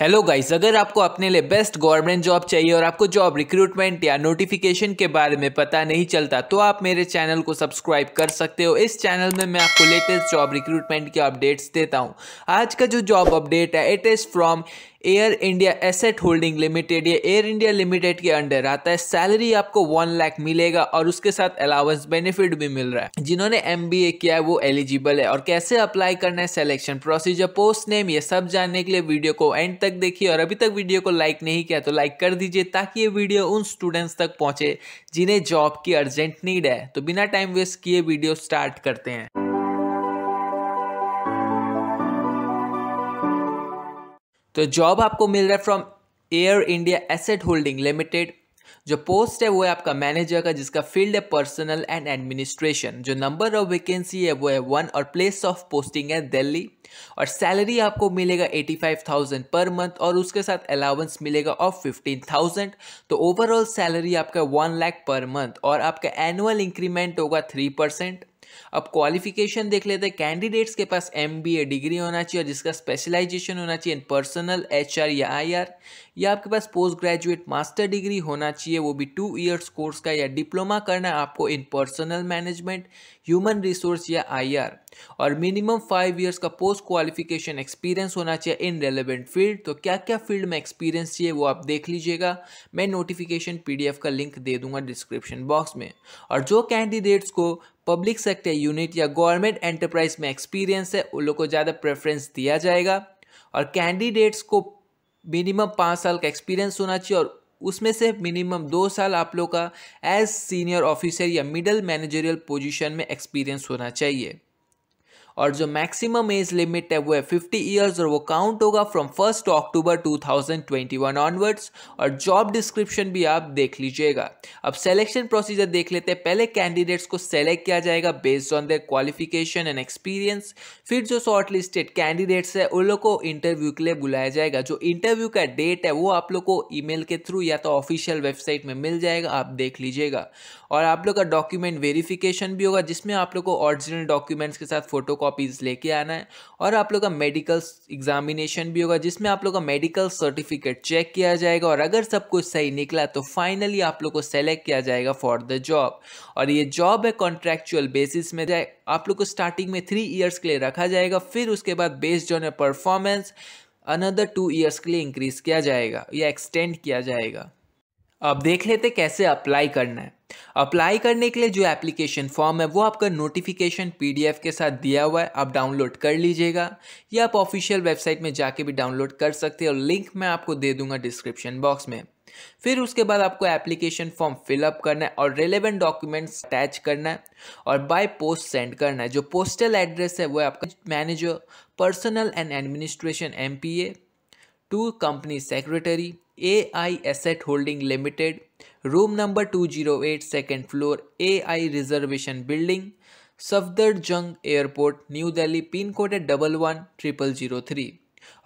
hello guys अगर आपको अपने लिए बेस्ट गवर्नमेंट जॉब चाहिए और आपको जॉब रिक्रूटमेंट या नोटिफिकेशन के बारे में पता नहीं चलता तो आप मेरे चैनल को सब्सक्राइब कर सकते हो इस चैनल में मैं आपको लेटेस्ट जॉब रिक्रूटमेंट के अपडेट्स देता हूं आज का जो जॉब अपडेट है it is from air India asset holding limited या एयर इंडिया लिमिटेड के अंडर आता है सैलरी आपको वन लाख मिलेगा और उसके साथ अलावेंस बेनिफिट भी मिल रहा है जिन्होंने एम किया है वो एलिजिबल है और कैसे अप्लाई करना है सिलेक्शन प्रोसीजर पोस्ट नेम ये सब जानने के लिए वीडियो को एंड तक देखिए और अभी तक वीडियो को लाइक नहीं किया तो लाइक कर दीजिए ताकि ये वीडियो उन स्टूडेंट्स तक पहुंचे जिन्हें जॉब की अर्जेंट नीड है तो बिना टाइम वेस्ट किए वीडियो स्टार्ट करते हैं तो जॉब आपको मिल रहा है from air India asset holding limited जो पोस्ट है वो है आपका मैनेजर का जिसका फील्ड है पर्सनल एंड एडमिनिस्ट्रेशन जो नंबर ऑफ वैकेंसी है वो है वन और प्लेस ऑफ पोस्टिंग है दिल्ली और सैलरी आपको मिलेगा eighty five thousand per month और उसके साथ अलाउंस मिलेगा ऑफ फिफ्टीन थाउजेंड तो ओवरऑल सैलरी आपका वन लैख पर मंथ और आपका एनुअल इंक्रीमेंट होगा थ्री परसेंट अब क्वालिफिकेशन देख लेते हैं कैंडिडेट्स के पास एम डिग्री होना चाहिए और जिसका स्पेशलाइजेशन होना चाहिए इन पर्सनल एच या आई या आपके पास पोस्ट ग्रेजुएट मास्टर डिग्री होना चाहिए वो भी टू ईयर्स कोर्स का या डिप्लोमा करना है आपको in personnel management human resource या आई और मिनिमम फाइव ईयर्स का पोस्ट क्वालिफिकेशन एक्सपीरियंस होना चाहिए इन रेलिवेंट फील्ड तो क्या क्या फील्ड में एक्सपीरियंस चाहिए वो आप देख लीजिएगा मैं नोटिफिकेशन पीडीएफ का लिंक दे दूंगा डिस्क्रिप्शन बॉक्स में और जो कैंडिडेट्स को पब्लिक सेक्टर यूनिट या गवर्नमेंट एंटरप्राइज में एक्सपीरियंस है उन लोग को ज़्यादा प्रेफरेंस दिया जाएगा और कैंडिडेट्स को मिनिमम पाँच साल का एक्सपीरियंस होना चाहिए और उसमें से मिनिमम दो साल आप लोग का एज सीनियर ऑफिसर या मिडल मैनेजरियल पोजिशन में एक्सपीरियंस होना चाहिए और जो मैक्सिमम एज लिमिट है वो है फिफ्टी ईयर्स और वो काउंट होगा from first October two thousand twenty one onwards और जॉब डिस्क्रिप्शन भी आप देख लीजिएगा अब सेलेक्शन प्रोसीजर देख लेते हैं पहले कैंडिडेट्स को सेलेक्ट किया जाएगा based on their qualification and experience फिर जो शॉर्ट लिस्टेड कैंडिडेट्स है उन लोग को इंटरव्यू के लिए बुलाया जाएगा जो इंटरव्यू का डेट है वो आप लोग को मेल के थ्रू या तो ऑफिशियल वेबसाइट में मिल जाएगा आप देख लीजिएगा और आप लोग का डॉक्यूमेंट वेरीफिकेशन भी होगा जिसमें आप लोग को ऑरिजिनल डॉक्यूमेंट्स के साथ फोटो कॉपीज़ लेके आना है और आप लोग का मेडिकल एग्जामिनेशन भी होगा जिसमें आप लोग का मेडिकल सर्टिफिकेट चेक किया जाएगा और अगर सब कुछ सही निकला तो फाइनली आप लोग को सेलेक्ट किया जाएगा फॉर द जॉब और ये जॉब है कॉन्ट्रेक्चुअल बेसिस में जाए तो आप लोग को स्टार्टिंग में थ्री ईयर्स के लिए रखा जाएगा फिर उसके बाद based on performance another two years के लिए इंक्रीज़ किया जाएगा या एक्सटेंड किया जाएगा अब देख लेते कैसे अप्लाई करना है अप्लाई करने के लिए जो एप्लीकेशन फॉर्म है वो आपका नोटिफिकेशन पीडीएफ के साथ दिया हुआ है आप डाउनलोड कर लीजिएगा या आप ऑफिशियल वेबसाइट में जाके भी डाउनलोड कर सकते हैं और लिंक मैं आपको दे दूंगा डिस्क्रिप्शन बॉक्स में फिर उसके बाद आपको एप्लीकेशन फॉर्म फिलअप करना है और रिलेवेंट डॉक्यूमेंट्स अटैच करना है और बाय पोस्ट सेंड करना है जो पोस्टल एड्रेस है वो है आपका manager personnel and administration M two company secretary A I asset holding limited room number two zero eight second floor A I reservation building Safdar Jung airport New Delhi pin code है double one triple zero three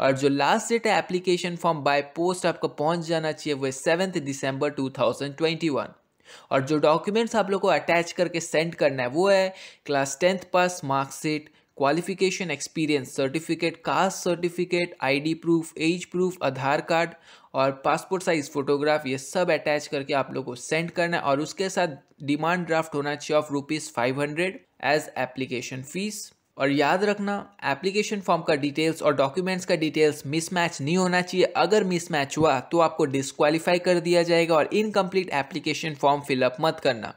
और जो last date है application form by post आपको पहुंच जाना चाहिए वो है seventh December two thousand twenty one और जो डॉक्यूमेंट्स आप लोग को अटैच करके सेंड करना है वो है class tenth pass marksheet qualification experience certificate caste certificate ID proof age proof Aadhaar card और पासपोर्ट साइज़ फ़ोटोग्राफ ये सब अटैच करके आप लोग को सेंड करना है और उसके साथ डिमांड ड्राफ्ट होना चाहिए of rupees five hundred as application fees और याद रखना एप्लीकेशन फॉर्म का डिटेल्स और डॉक्यूमेंट्स का डिटेल्स मिसमैच नहीं होना चाहिए अगर मिसमैच हुआ तो आपको डिसक्वालीफाई कर दिया जाएगा और इनकम्प्लीट एप्लीकेशन फॉर्म फिलअप मत करना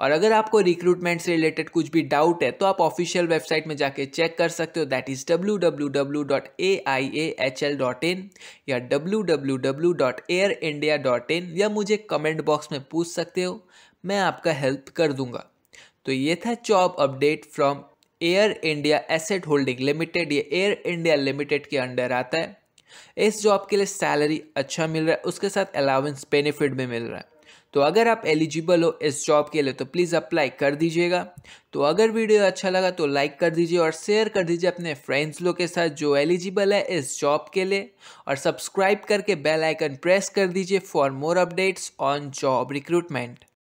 और अगर आपको रिक्रूटमेंट से रिलेटेड कुछ भी डाउट है तो आप ऑफिशियल वेबसाइट में जाके चेक कर सकते हो that is W W W dot A I A H L dot in या W W W dot air India dot in या मुझे कमेंट बॉक्स में पूछ सकते हो मैं आपका हेल्प कर दूंगा तो ये था job update from air India asset holding limited ये एयर इंडिया लिमिटेड के अंडर आता है इस जॉब के लिए सैलरी अच्छा मिल रहा है उसके साथ अलाउंस बेनिफिट भी मिल रहा है तो अगर आप एलिजिबल हो इस जॉब के लिए तो प्लीज़ अप्लाई कर दीजिएगा तो अगर वीडियो अच्छा लगा तो लाइक कर दीजिए और शेयर कर दीजिए अपने फ्रेंड्स लोग के साथ जो एलिजिबल है इस जॉब के लिए और सब्सक्राइब करके बेल आइकन प्रेस कर दीजिए for more updates on job recruitment